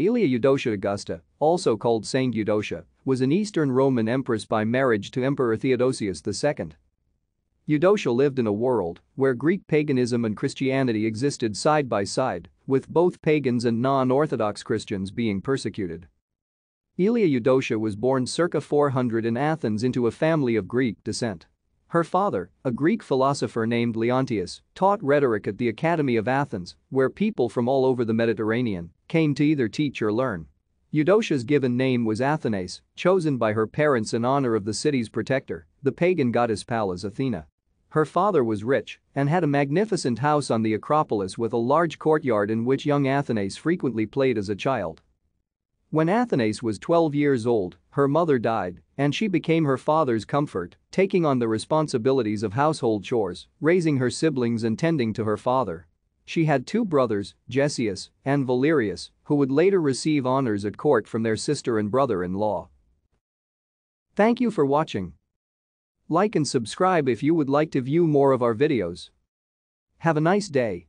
Elia Eudocia Augusta, also called Saint Eudocia, was an Eastern Roman empress by marriage to Emperor Theodosius II. Eudocia lived in a world where Greek paganism and Christianity existed side by side, with both pagans and non-Orthodox Christians being persecuted. Elia Eudocia was born circa 400 in Athens into a family of Greek descent. Her father, a Greek philosopher named Leontius, taught rhetoric at the Academy of Athens, where people from all over the Mediterranean came to either teach or learn. Eudocia's given name was Athanase, chosen by her parents in honor of the city's protector, the pagan goddess Pallas Athena. Her father was rich and had a magnificent house on the Acropolis with a large courtyard in which young Athanase frequently played as a child. When Athanase was 12 years old, her mother died, and she became her father's comfort, taking on the responsibilities of household chores, raising her siblings and tending to her father. She had two brothers, Gessius and Valerius, who would later receive honors at court from their sister and brother-in-law. Thank you for watching. Like and subscribe if you would like to view more of our videos. Have a nice day.